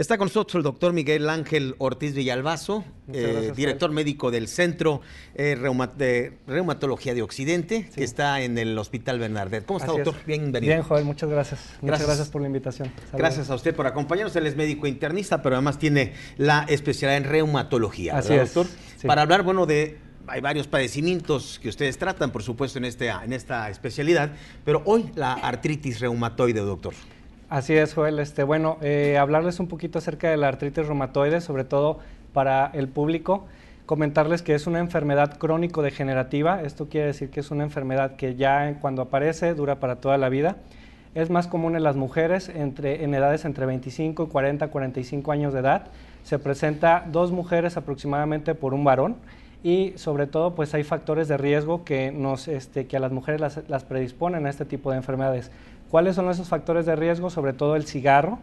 Está con nosotros el doctor Miguel Ángel Ortiz Villalbazo, eh, director médico del Centro eh, de Reumatología de Occidente, que está en el Hospital Bernardet. ¿Cómo está, doctor? Bienvenido. Bien, joven, muchas gracias. gracias. Muchas gracias por la invitación. Gracias a usted por acompañarnos. Él es médico internista, pero además tiene la especialidad en reumatología. Así es. doctor? Para hablar, bueno, de hay varios padecimientos que ustedes tratan, por supuesto, en, este, en esta especialidad, pero hoy la artritis reumatoide, doctor. Así es, Joel. Este, bueno, eh, hablarles un poquito acerca de la artritis reumatoide, sobre todo para el público. Comentarles que es una enfermedad crónico-degenerativa. Esto quiere decir que es una enfermedad que ya cuando aparece dura para toda la vida. Es más común en las mujeres entre, en edades entre 25 y 40, 45 años de edad. Se presenta dos mujeres aproximadamente por un varón y sobre todo pues hay factores de riesgo que, nos, este, que a las mujeres las predisponen a este tipo de enfermedades. ¿Cuáles son esos factores de riesgo? Sobre todo el cigarro,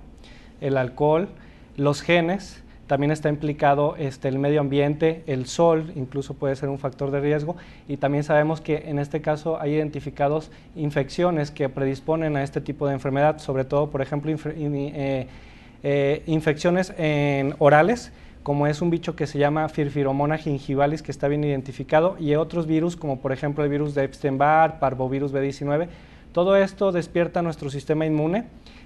el alcohol, los genes, también está implicado este, el medio ambiente, el sol, incluso puede ser un factor de riesgo, y también sabemos que en este caso hay identificados infecciones que predisponen a este tipo de enfermedad, sobre todo, por ejemplo, eh, eh, infecciones orales, como es un bicho que se llama Firfiromona gingivalis, que está bien identificado, y otros virus, como por ejemplo el virus de Epstein-Barr, parvovirus B19, todo esto despierta nuestro sistema inmune,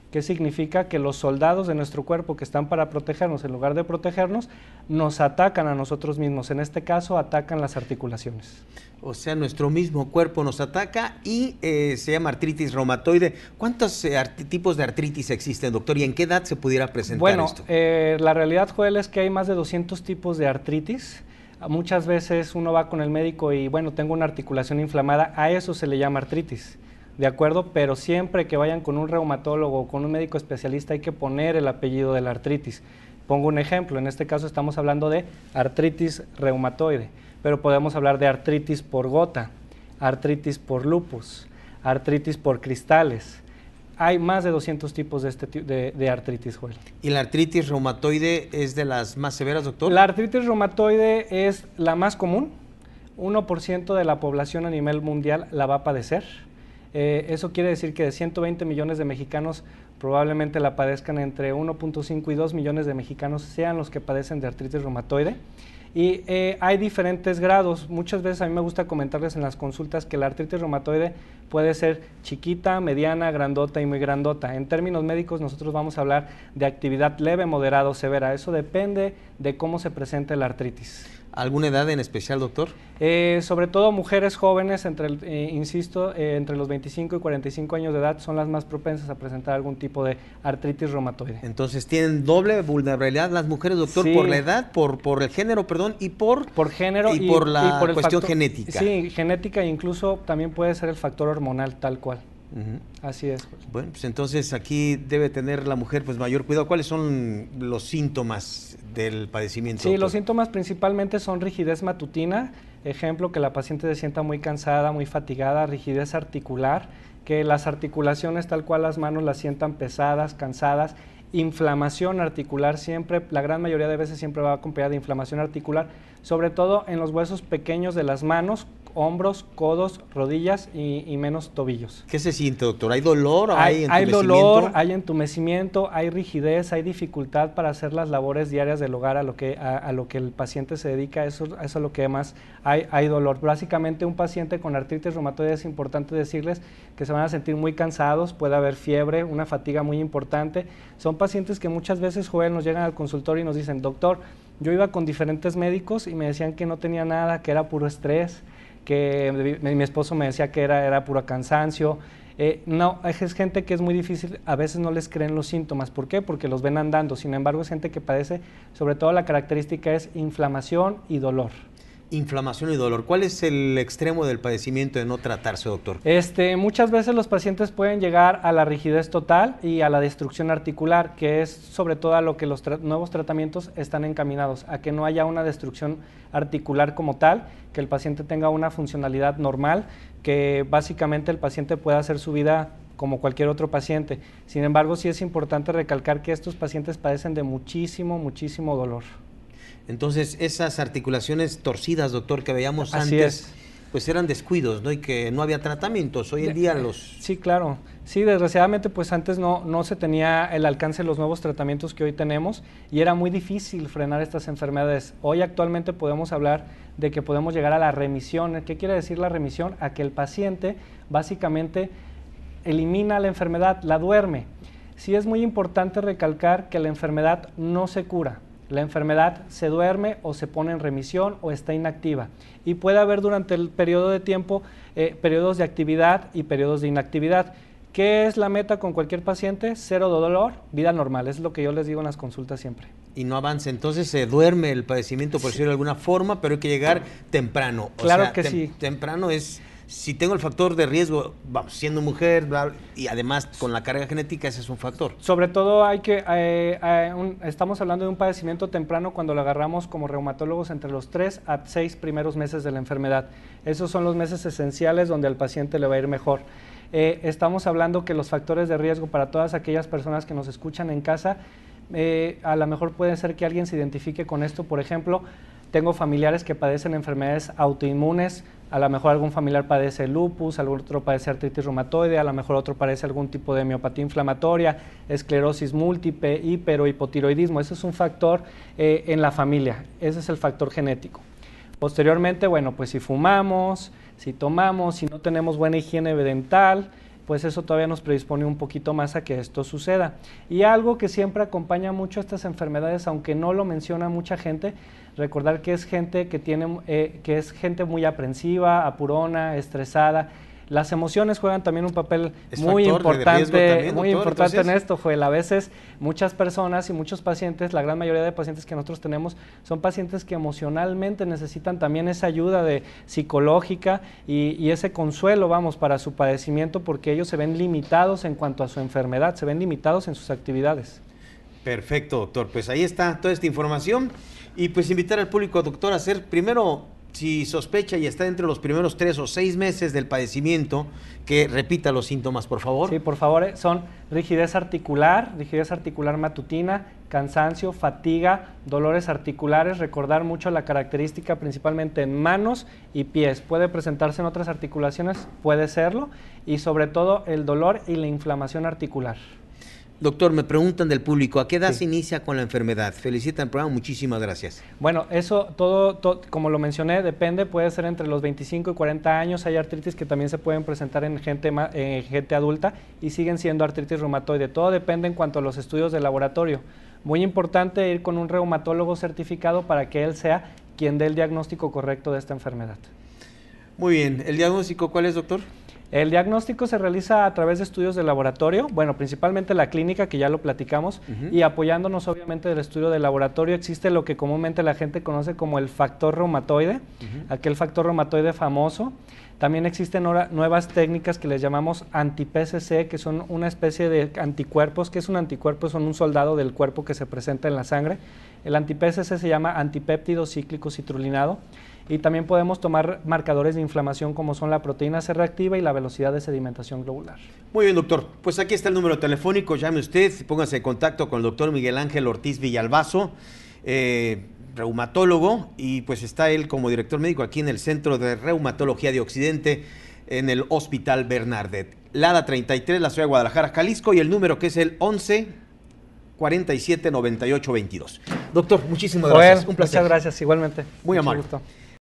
que significa que los soldados de nuestro cuerpo que están para protegernos, en lugar de protegernos, nos atacan a nosotros mismos. En este caso, atacan las articulaciones. O sea, nuestro mismo cuerpo nos ataca y eh, se llama artritis reumatoide. ¿Cuántos eh, tipos de artritis existen, doctor? ¿Y en qué edad se pudiera presentar bueno, esto? Bueno, eh, la realidad, Joel, es que hay más de 200 tipos de artritis. Muchas veces uno va con el médico y, bueno, tengo una articulación inflamada. A eso se le llama artritis. ¿de acuerdo? Pero siempre que vayan con un reumatólogo o con un médico especialista hay que poner el apellido de la artritis. Pongo un ejemplo, en este caso estamos hablando de artritis reumatoide, pero podemos hablar de artritis por gota, artritis por lupus, artritis por cristales. Hay más de 200 tipos de, este, artritis, ¿Y la artritis reumatoide es de las más severas, doctor? La artritis reumatoide es la más común. 1% de la población a nivel mundial la va a padecer eh, eso quiere decir que de 120 millones de mexicanos, probablemente la padezcan entre 1.5 y 2 millones de mexicanos sean los que padecen de artritis reumatoide. Y eh, hay diferentes grados. Muchas veces a mí me gusta comentarles en las consultas que la artritis reumatoide puede ser chiquita, mediana, grandota y muy grandota. En términos médicos nosotros vamos a hablar de actividad leve, moderada o severa. Eso depende de cómo se presente la artritis. ¿Alguna edad en especial, doctor? Eh, sobre todo mujeres jóvenes, entre, eh, insisto, entre los 25 y 45 años de edad son las más propensas a presentar algún tipo de artritis reumatoide. Entonces, ¿tienen doble vulnerabilidad las mujeres, doctor, por la edad, por, por el género, perdón, y por... Por género y, por la cuestión genética. Sí, genética e incluso también puede ser el factor hormonal tal cual. Así es. Pues. Bueno, pues entonces aquí debe tener la mujer pues mayor cuidado. ¿Cuáles son los síntomas del padecimiento? Sí, los síntomas principalmente son rigidez matutina, Ejemplo, que la paciente se sienta muy cansada, muy fatigada, rigidez articular, que las articulaciones tal cual las manos las sientan pesadas, cansadas, inflamación articular siempre, la gran mayoría de veces siempre va acompañada de inflamación articular, sobre todo en los huesos pequeños de las manos, hombros, codos, rodillas y, menos tobillos. ¿Qué se siente, doctor? ¿Hay dolor? ¿Hay, hay, hay dolor, hay entumecimiento, hay rigidez, hay dificultad para hacer las labores diarias del hogar a lo que, el paciente se dedica, eso, es lo que más hay, dolor. Básicamente un paciente con artritis reumatoide es importante decirles que se van a sentir muy cansados, puede haber fiebre, una fatiga muy importante. Son pacientes que muchas veces, juegan, nos llegan al consultorio y nos dicen, doctor, yo iba con diferentes médicos y me decían que no tenía nada, que era puro estrés, que mi, esposo me decía que era, era puro cansancio. Eh, no, es gente que es muy difícil, a veces no les creen los síntomas. ¿Por qué? Porque los ven andando. Sin embargo, es gente que padece, sobre todo la característica es inflamación y dolor. Inflamación y dolor. ¿Cuál es el extremo del padecimiento de no tratarse, doctor? Este, muchas veces los pacientes pueden llegar a la rigidez total y a la destrucción articular, que es sobre todo a lo que los nuevos tratamientos están encaminados, a que no haya una destrucción articular como tal, que el paciente tenga una funcionalidad normal, que básicamente el paciente pueda hacer su vida como cualquier otro paciente. Sin embargo, sí es importante recalcar que estos pacientes padecen de muchísimo, muchísimo dolor. Entonces, esas articulaciones torcidas, doctor, que veíamos antes, pues eran descuidos, ¿no? Y que no había tratamientos. Hoy en día los... Sí, claro. Sí, desgraciadamente, pues antes no, no se tenía el alcance de los nuevos tratamientos que hoy tenemos y era muy difícil frenar estas enfermedades. Hoy actualmente podemos hablar de que podemos llegar a la remisión. ¿Qué quiere decir la remisión? A que el paciente básicamente elimina la enfermedad, la duerme. Sí es muy importante recalcar que la enfermedad no se cura la enfermedad se duerme o se pone en remisión o está inactiva. Y puede haber durante el periodo de tiempo eh, periodos de actividad y periodos de inactividad. ¿Qué es la meta con cualquier paciente? Cero dolor, vida normal. Es lo que yo les digo en las consultas siempre. Y no avance. entonces se duerme el padecimiento, por decirlo de alguna forma, pero hay que llegar temprano. claro que sí. Temprano es si tengo el factor de riesgo, vamos, siendo mujer, y además con la carga genética, ese es un factor. Sobre todo hay que, eh, eh, estamos hablando de un padecimiento temprano cuando lo agarramos como reumatólogos entre los tres a seis primeros meses de la enfermedad. Esos son los meses esenciales donde al paciente le va a ir mejor. Eh, estamos hablando que los factores de riesgo para todas aquellas personas que nos escuchan en casa, a lo mejor puede ser que alguien se identifique con esto, por ejemplo, tengo familiares que padecen enfermedades autoinmunes, a lo mejor algún familiar padece lupus, algún otro padece artritis reumatoide, a lo mejor otro padece algún tipo de miopatía inflamatoria, esclerosis múltiple, hipotiroidismo. Ese es un factor eh, en la familia, ese es el factor genético. Posteriormente, bueno, pues si fumamos, si tomamos, si no tenemos buena higiene dental, pues eso todavía nos predispone un poquito más a que esto suceda. Y algo que siempre acompaña mucho a estas enfermedades, aunque no lo menciona mucha gente, recordar que es gente que tiene, eh, que es gente muy aprensiva, apurona, estresada, las emociones juegan también un papel muy importante, muy importante en esto, Joel. A veces muchas personas y muchos pacientes, la gran mayoría de pacientes que nosotros tenemos, son pacientes que emocionalmente necesitan también esa ayuda de psicológica y, y ese consuelo, vamos, para su padecimiento, porque ellos se ven limitados en cuanto a su enfermedad, se ven limitados en sus actividades. Perfecto, doctor. Pues ahí está toda esta información. Y pues invitar al público, doctor, a hacer primero si sospecha y está entre los primeros tres o seis meses del padecimiento, que repita los síntomas, por favor. Sí, por favor, eh, son rigidez articular, rigidez articular matutina, cansancio, fatiga, dolores articulares, recordar mucho la característica principalmente en manos y pies. Puede presentarse en otras articulaciones, puede serlo, y sobre todo el dolor y la inflamación articular. Doctor, me preguntan del público, ¿a qué edad se inicia con la enfermedad? Felicitan el programa, muchísimas gracias. Bueno, eso todo, como lo mencioné, depende, puede ser entre los 25 y 40 años. Hay artritis que también se pueden presentar en gente, en gente adulta y siguen siendo artritis reumatoide. Todo depende en cuanto a los estudios de laboratorio. Muy importante ir con un reumatólogo certificado para que él sea quien dé el diagnóstico correcto de esta enfermedad. Muy bien, ¿el diagnóstico cuál es, doctor? El diagnóstico se realiza a través de estudios de laboratorio, bueno, principalmente la clínica, que ya lo platicamos, y apoyándonos obviamente del estudio de laboratorio existe lo que comúnmente la gente conoce como el factor reumatoide, aquel factor reumatoide famoso. También existen ahora nuevas técnicas que les llamamos anti que son una especie de anticuerpos. que es un anticuerpo? Son un soldado del cuerpo que se presenta en la sangre. El anti se llama antipéptido cíclico citrulinado y también podemos tomar marcadores de inflamación como son la proteína C reactiva y la velocidad de sedimentación globular. Muy bien, doctor. Pues aquí está el número telefónico. Llame usted, póngase en contacto con el doctor Miguel Ángel Ortiz Villalbazo. Eh, reumatólogo y pues está él como director médico aquí en el Centro de Reumatología de Occidente en el Hospital Bernardet. Lada 33, la ciudad de Guadalajara, Jalisco y el número que es el 11 47 98 22. Doctor, muchísimas gracias. Un placer. gracias, igualmente. Muy amable. Gusto.